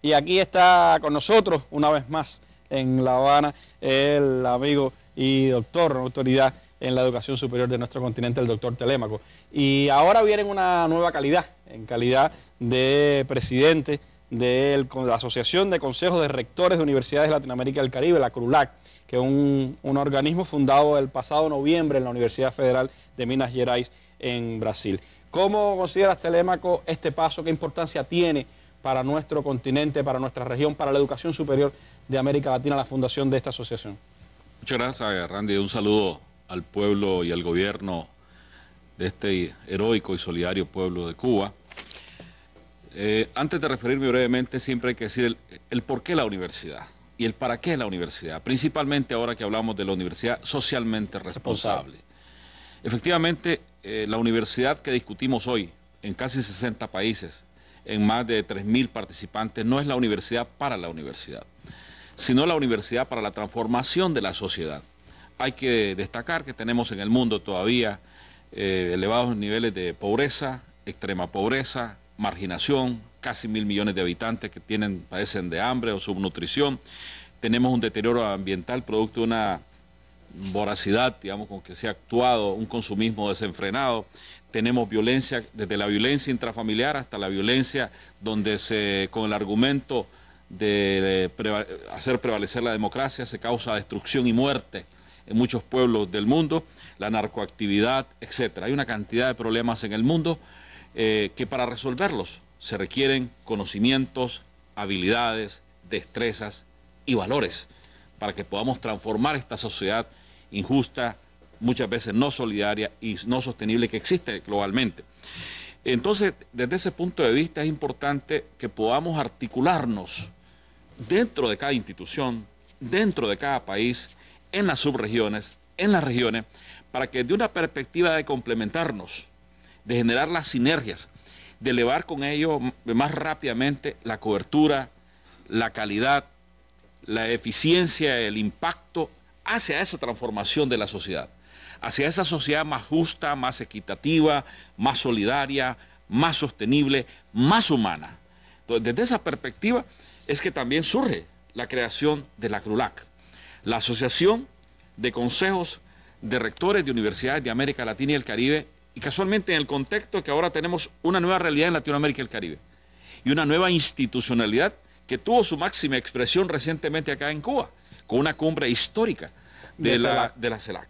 Y aquí está con nosotros, una vez más, en La Habana, el amigo y doctor, autoridad en la educación superior de nuestro continente, el doctor Telémaco. Y ahora viene una nueva calidad, en calidad de presidente de la Asociación de Consejos de Rectores de Universidades de Latinoamérica del Caribe, la CRULAC, que es un, un organismo fundado el pasado noviembre en la Universidad Federal de Minas Gerais, en Brasil. ¿Cómo consideras, Telémaco, este paso? ¿Qué importancia tiene para nuestro continente, para nuestra región, para la educación superior de América Latina, la fundación de esta asociación. Muchas gracias, eh, Randy. Un saludo al pueblo y al gobierno de este heroico y solidario pueblo de Cuba. Eh, antes de referirme brevemente, siempre hay que decir el, por qué la universidad y el para qué la universidad, principalmente ahora que hablamos de la universidad socialmente responsable. Efectivamente, eh, la universidad que discutimos hoy en casi 60 países, en más de 3.000 participantes, no es la universidad para la universidad, sino la universidad para la transformación de la sociedad. Hay que destacar que tenemos en el mundo todavía eh, elevados niveles de pobreza, extrema pobreza, marginación, casi mil millones de habitantes que tienen, padecen de hambre o subnutrición. Tenemos un deterioro ambiental producto de una voracidad, digamos, con que se ha actuado, un consumismo desenfrenado. Tenemos violencia, desde la violencia intrafamiliar hasta la violencia donde se, con el argumento de, hacer prevalecer la democracia, se causa destrucción y muerte en muchos pueblos del mundo, la narcoactividad, etc. Hay una cantidad de problemas en el mundo eh, que para resolverlos se requieren conocimientos, habilidades, destrezas y valores para que podamos transformar esta sociedad injusta, muchas veces no solidaria y no sostenible que existe globalmente. Entonces, desde ese punto de vista es importante que podamos articularnos dentro de cada institución, dentro de cada país, en las subregiones, en las regiones, para que de una perspectiva de complementarnos, de generar las sinergias, de elevar con ello más rápidamente la cobertura, la calidad, la eficiencia, el impacto hacia esa transformación de la sociedad, hacia esa sociedad más justa, más equitativa, más solidaria, más sostenible, más humana. Entonces, desde esa perspectiva es que también surge la creación de la CRULAC, la Asociación de Consejos de Rectores de Universidades de América Latina y el Caribe, y casualmente en el contexto que ahora tenemos una nueva realidad en Latinoamérica y el Caribe, y una nueva institucionalidad que tuvo su máxima expresión recientemente acá en Cuba, con una cumbre histórica de, la, CELAC. de la CELAC.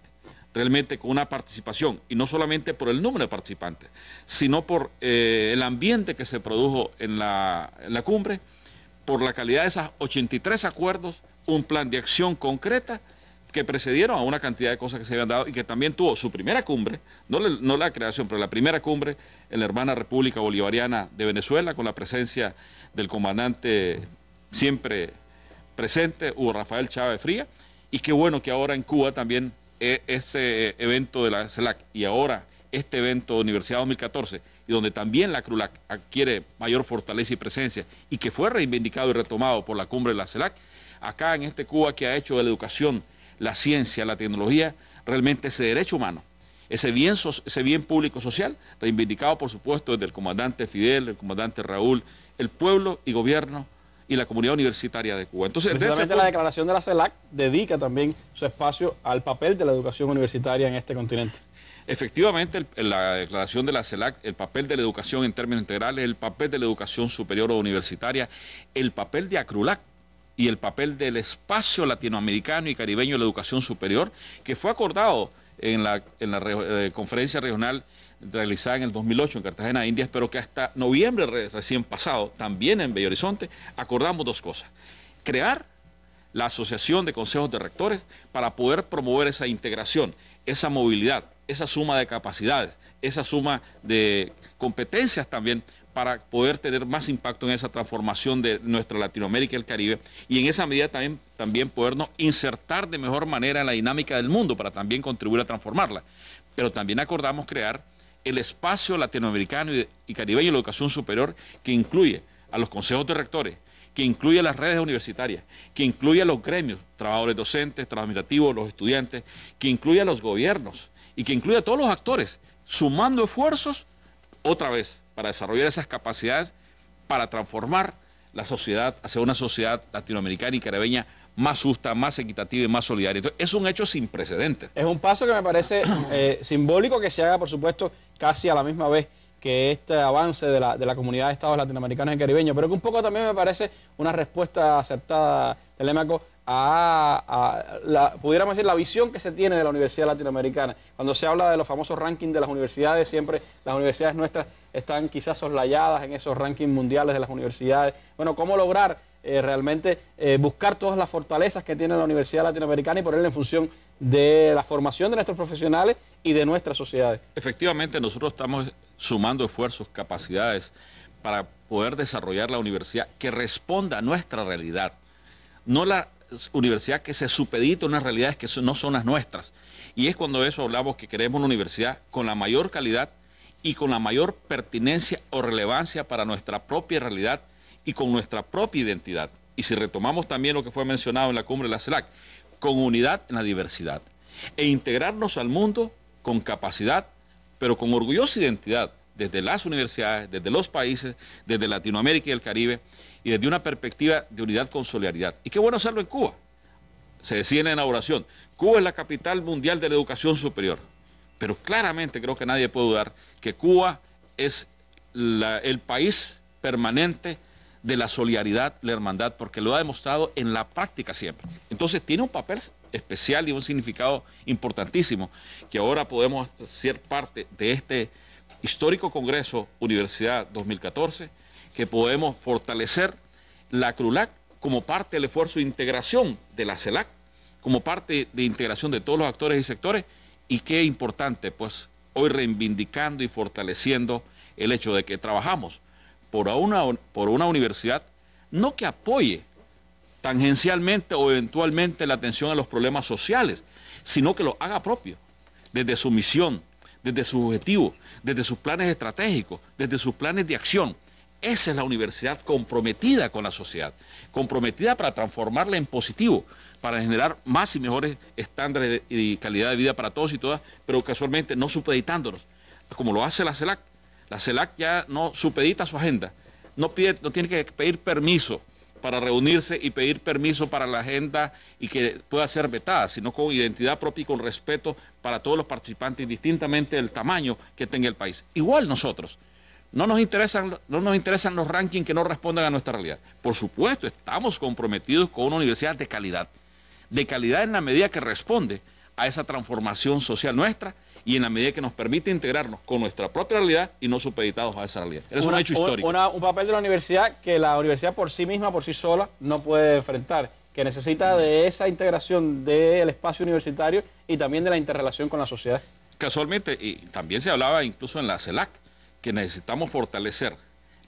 Realmente con una participación, y no solamente por el número de participantes, sino por eh, el ambiente que se produjo en la, en la cumbre, por la calidad de esos 83 acuerdos, un plan de acción concreta que precedieron a una cantidad de cosas que se habían dado y que también tuvo su primera cumbre, no, la creación, pero la primera cumbre en la hermana República Bolivariana de Venezuela, con la presencia del comandante siempre presente, Hugo Rafael Chávez Fría, y qué bueno que ahora en Cuba también eh, ese eh, evento de la CELAC y ahora este evento de Universidad 2014 y donde también la CRULAC adquiere mayor fortaleza y presencia y que fue reivindicado y retomado por la cumbre de la CELAC, acá en este Cuba que ha hecho de la educación la ciencia, la tecnología, realmente ese derecho humano, ese bien, ese bien público social, reivindicado por supuesto desde el comandante Fidel, el comandante Raúl, el pueblo y gobierno y la comunidad universitaria de Cuba. Entonces, Precisamente la declaración de la CELAC dedica también su espacio al papel de la educación universitaria en este continente. Efectivamente, la declaración de la CELAC, el papel de la educación en términos integrales, el papel de la educación superior o universitaria, el papel de ACRULAC, y el papel del espacio latinoamericano y caribeño en la educación superior, que fue acordado en la, la eh, conferencia regional realizada en el 2008 en Cartagena, Indias, pero que hasta noviembre recién pasado, también en Belo Horizonte, acordamos dos cosas. Crear la Asociación de Consejos de Rectores para poder promover esa integración, esa movilidad, esa suma de capacidades, esa suma de competencias también para poder tener más impacto en esa transformación de nuestra Latinoamérica y el Caribe y en esa medida también, también podernos insertar de mejor manera en la dinámica del mundo para también contribuir a transformarla. Pero también acordamos crear el espacio latinoamericano y, caribeño de la educación superior que incluye a los consejos de rectores, que incluye a las redes universitarias, que incluye a los gremios, trabajadores docentes, trabajadores administrativos, los estudiantes, que incluye a los gobiernos y que incluye a todos los actores, sumando esfuerzos otra vez, para desarrollar esas capacidades, para transformar la sociedad hacia una sociedad latinoamericana y caribeña más justa, más equitativa y más solidaria. Entonces, es un hecho sin precedentes. Es un paso que me parece eh, simbólico que se haga, por supuesto, casi a la misma vez que este avance de la, de la comunidad de estados latinoamericanos y caribeños, pero que un poco también me parece una respuesta acertada, Telemaco, a, la, pudiéramos decir, la visión que se tiene de la Universidad Latinoamericana. Cuando se habla de los famosos rankings de las universidades, siempre las universidades nuestras están quizás soslayadas en esos rankings mundiales de las universidades. Bueno, ¿cómo lograr eh, realmente eh, buscar todas las fortalezas que tiene la Universidad Latinoamericana y ponerla en función de la formación de nuestros profesionales y de nuestras sociedades? Efectivamente, nosotros estamos sumando esfuerzos, capacidades para poder desarrollar la universidad que responda a nuestra realidad. No la universidad que se supedita a unas realidades que no son las nuestras. Y es cuando eso hablamos que queremos una universidad con la mayor calidad y con la mayor pertinencia o relevancia para nuestra propia realidad y con nuestra propia identidad. Y si retomamos también lo que fue mencionado en la cumbre de la CELAC, con unidad en la diversidad e integrarnos al mundo con capacidad, pero con orgullosa identidad, desde las universidades, desde los países, desde Latinoamérica y el Caribe, y desde una perspectiva de unidad con solidaridad. Y qué bueno hacerlo en Cuba. Se decía en la inauguración, Cuba es la capital mundial de la educación superior, pero claramente creo que nadie puede dudar que Cuba es el país permanente de la solidaridad, la hermandad, porque lo ha demostrado en la práctica siempre. Entonces tiene un papel especial y un significado importantísimo, que ahora podemos ser parte de este histórico Congreso Universidad 2014, que podemos fortalecer la CRULAC como parte del esfuerzo de integración de la CELAC, como parte de integración de todos los actores y sectores, y qué importante, pues hoy reivindicando y fortaleciendo el hecho de que trabajamos por una, por una universidad, no que apoye tangencialmente o eventualmente la atención a los problemas sociales, sino que lo haga propio, desde su misión, desde sus objetivos, desde sus planes estratégicos, desde sus planes de acción. Esa es la universidad comprometida con la sociedad, comprometida para transformarla en positivo, para generar más y mejores estándares y calidad de vida para todos y todas, pero casualmente no supeditándolos, como lo hace la CELAC. La CELAC ya no supedita su agenda, no, pide, no tiene que pedir permiso, para reunirse y pedir permiso para la agenda y que pueda ser vetada, sino con identidad propia y con respeto para todos los participantes, indistintamente del tamaño que tenga el país. Igual nosotros. No nos, interesan, no nos interesan los rankings que no respondan a nuestra realidad. Por supuesto, estamos comprometidos con una universidad de calidad. De calidad en la medida que responde a esa transformación social nuestra y en la medida que nos permite integrarnos con nuestra propia realidad y no supeditados a esa realidad. Es un hecho histórico. un papel de la universidad que la universidad por sí misma, por sí sola, no puede enfrentar que necesita de esa integración del espacio universitario y también de la interrelación con la sociedad. Casualmente, y también se hablaba incluso en la CELAC, que necesitamos fortalecer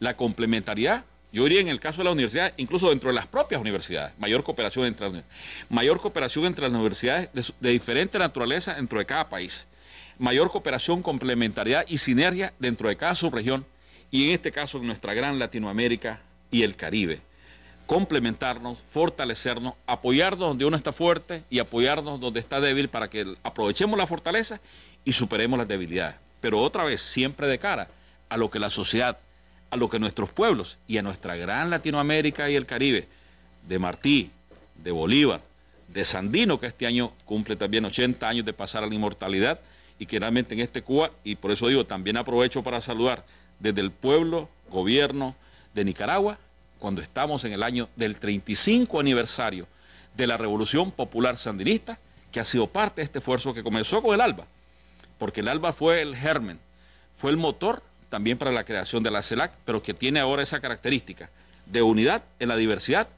la complementariedad, yo diría en el caso de la universidad, incluso dentro de las propias universidades, mayor cooperación entre las, mayor cooperación entre las universidades de diferente naturaleza dentro de cada país mayor cooperación, complementariedad y sinergia dentro de cada subregión y en este caso en nuestra gran Latinoamérica y el Caribe. Complementarnos, fortalecernos, apoyarnos donde uno está fuerte y apoyarnos donde está débil para que aprovechemos la fortaleza y superemos las debilidades. Pero otra vez, siempre de cara a lo que la sociedad, a lo que nuestros pueblos y a nuestra gran Latinoamérica y el Caribe, de Martí, de Bolívar, de Sandino, que este año cumple también 80 años de pasar a la inmortalidad, y que realmente en este Cuba, y por eso digo, también aprovecho para saludar desde el pueblo, gobierno de Nicaragua, cuando estamos en el año del 35 aniversario de la Revolución Popular Sandinista, que ha sido parte de este esfuerzo que comenzó con el ALBA, porque el ALBA fue el germen, fue el motor también para la creación de la CELAC, pero que tiene ahora esa característica de unidad en la diversidad,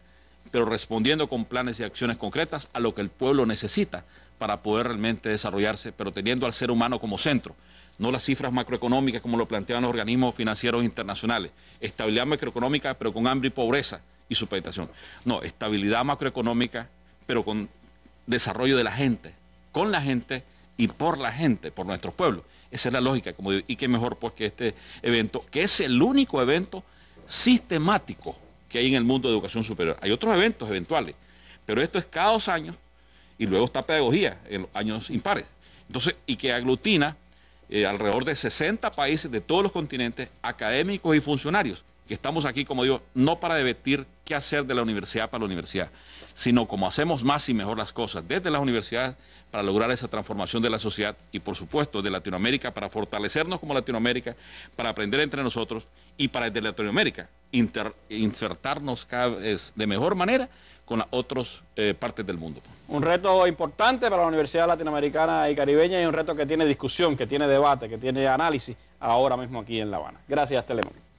pero respondiendo con planes y acciones concretas a lo que el pueblo necesita para poder realmente desarrollarse, pero teniendo al ser humano como centro, no las cifras macroeconómicas como lo plantean los organismos financieros internacionales, estabilidad macroeconómica pero con hambre y pobreza y supeditación. No, estabilidad macroeconómica pero con desarrollo de la gente, con la gente y por la gente, por nuestros pueblos. Esa es la lógica, como digo, y qué mejor porque que este evento, que es el único evento sistemático que hay en el mundo de educación superior. Hay otros eventos eventuales, pero esto es cada dos años y luego está pedagogía en los años impares. Entonces, y que aglutina eh, alrededor de 60 países de todos los continentes, académicos y funcionarios, que estamos aquí, como digo, no para debatir qué hacer de la universidad para la universidad, sino cómo hacemos más y mejor las cosas desde las universidades para lograr esa transformación de la sociedad y por supuesto de Latinoamérica para fortalecernos como Latinoamérica, para aprender entre nosotros y para desde Latinoamérica insertarnos cada vez de mejor manera con otras eh, partes del mundo. Un reto importante para la Universidad Latinoamericana y Caribeña y un reto que tiene discusión, que tiene debate, que tiene análisis ahora mismo aquí en La Habana. Gracias, Telemundo.